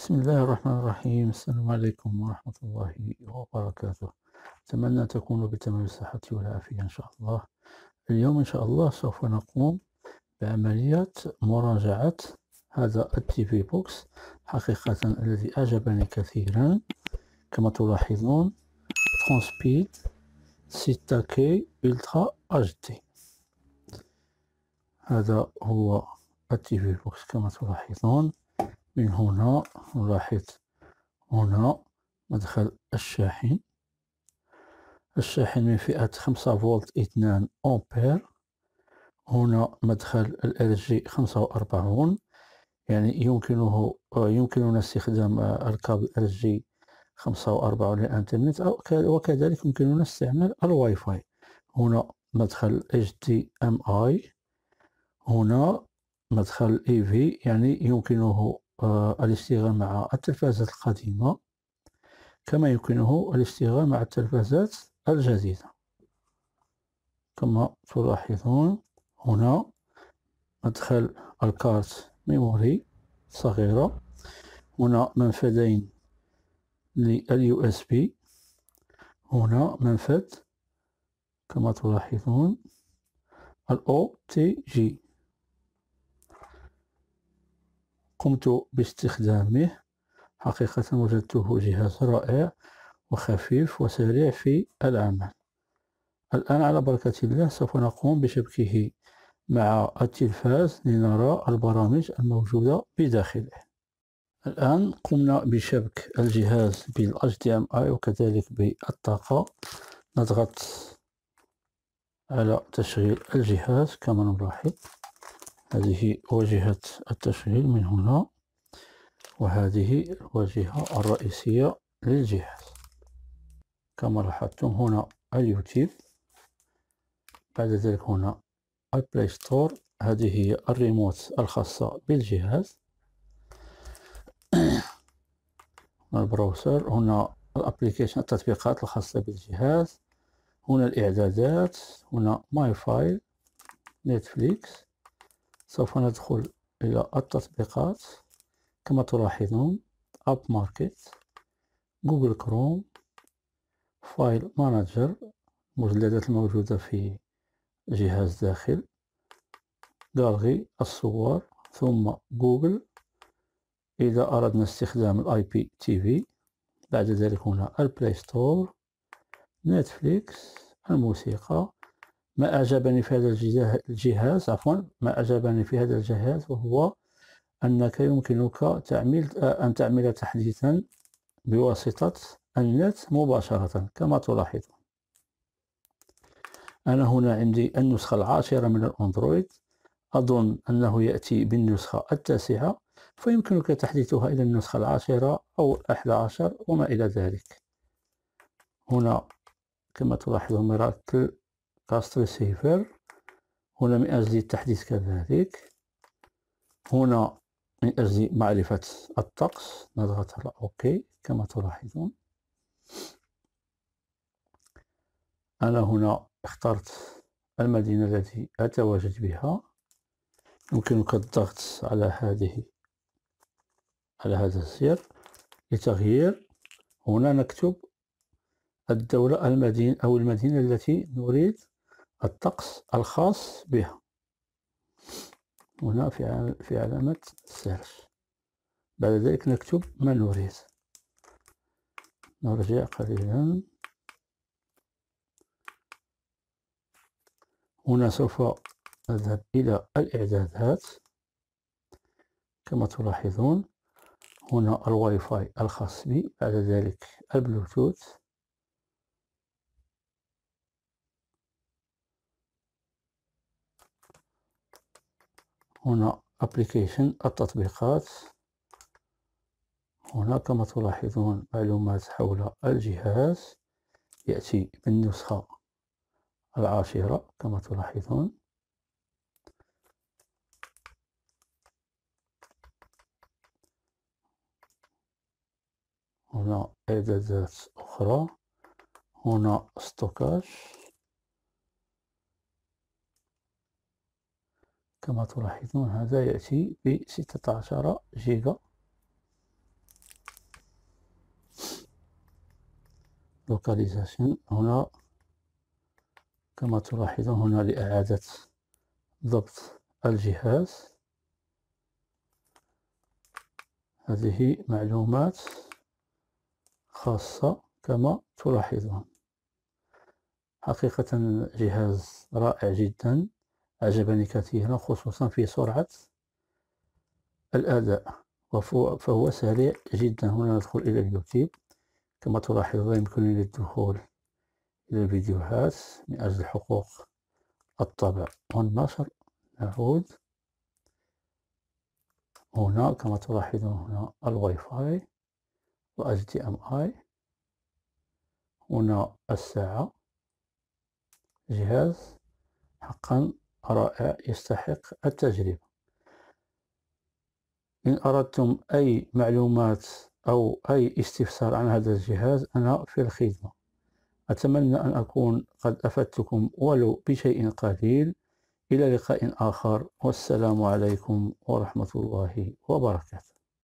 بسم الله الرحمن الرحيم السلام عليكم ورحمة الله وبركاته أتمنى تكونوا بتمام الصحة والعافية إن شاء الله اليوم إن شاء الله سوف نقوم بعملية مراجعة هذا التي في بوكس حقيقة الذي أعجبني كثيرا كما تلاحظون ترانسبيد 6 الترا Ultra دي هذا هو التي في بوكس كما تلاحظون من هنا نلاحظ هنا مدخل الشاحن الشاحن من فئة خمسة فولت اثنان أمبير هنا مدخل ال جي خمسة وأربعون يعني يمكنه يمكننا استخدام الكابل ال جي خمسة وأربعون للإنترنت وكذلك يمكننا استعمال الواي فاي هنا مدخل HDMI هنا مدخل في يعني يمكنه الاشتغال مع التلفازات القديمة كما يمكنه الاشتغال مع التلفازات الجديدة كما تلاحظون هنا مدخل الكارت ميموري صغيرة هنا منفذين لليو اس بي هنا منفذ كما تلاحظون الاو تي جي قمت باستخدامه حقيقة وجدته جهاز رائع وخفيف وسريع في العمل الآن على بركة الله سوف نقوم بشبكه مع التلفاز لنرى البرامج الموجودة بداخله الآن قمنا بشبك الجهاز بال HDMI وكذلك بالطاقة نضغط على تشغيل الجهاز كما نلاحظ هذه واجهة التشغيل من هنا وهذه الواجهة الرئيسية للجهاز كما لاحظتم هنا اليوتيوب بعد ذلك هنا البلاي ستور هذه هي الريموت الخاصة بالجهاز البروسر البراوسر هنا الابليكيشن التطبيقات الخاصة بالجهاز هنا الإعدادات هنا ماي فايل نتفليكس سوف ندخل إلى التطبيقات كما تلاحظون أب ماركت جوجل كروم فايل مانجر المجلدات الموجودة في جهاز داخل جالغي الصور ثم جوجل إذا أردنا استخدام الاي بي تي في بعد ذلك هنا البلاي ستور نتفليكس الموسيقى ما أعجبني في هذا الجهاز عفوا ما أعجبني في هذا الجهاز وهو أنك يمكنك تعمل أن تعمل تحديثا بواسطة النت مباشرة كما تلاحظ أنا هنا عندي النسخة العاشرة من الأندرويد أظن أنه يأتي بالنسخة التاسعة فيمكنك تحديثها إلى النسخة العاشرة أو الأحد عشر وما إلى ذلك هنا كما تلاحظون ميراكل كاست ريسيفر هنا من أجل التحديث كذلك هنا من أجل معرفة الطقس نضغط على أوكي كما تلاحظون أنا هنا اخترت المدينة التي أتواجد بها يمكنك الضغط على هذه على هذا الزر لتغيير هنا نكتب الدولة المدينة أو المدينة التي نريد الطقس الخاص بها هنا في في علامة سيرش بعد ذلك نكتب ما نريد نرجع قليلا هنا سوف أذهب إلى الإعدادات كما تلاحظون هنا الواي فاي الخاص بي بعد ذلك البلوتوث هنا ابليكيشن التطبيقات هنا كما تلاحظون معلومات حول الجهاز يأتي بالنسخة العاشرة كما تلاحظون هنا إعدادات أخرى هنا ستوكاج كما تلاحظون هذا يأتي بستة عشر جيجا لوكاليزاسيون هنا كما تلاحظون هنا لإعادة ضبط الجهاز هذه معلومات خاصة كما تلاحظون حقيقة جهاز رائع جدا أعجبني كثيرا خصوصا في سرعة الأداء فهو سريع جدا هنا ندخل إلى اليوتيوب كما تلاحظون يمكنني الدخول إلى الفيديوهات من أجل حقوق الطبع والنشر نعود هنا كما تلاحظون هنا الواي فاي و HDMI هنا الساعة جهاز حقا رائع يستحق التجربة إن أردتم أي معلومات أو أي استفسار عن هذا الجهاز أنا في الخدمة أتمنى أن أكون قد أفدتكم ولو بشيء قليل إلى لقاء آخر والسلام عليكم ورحمة الله وبركاته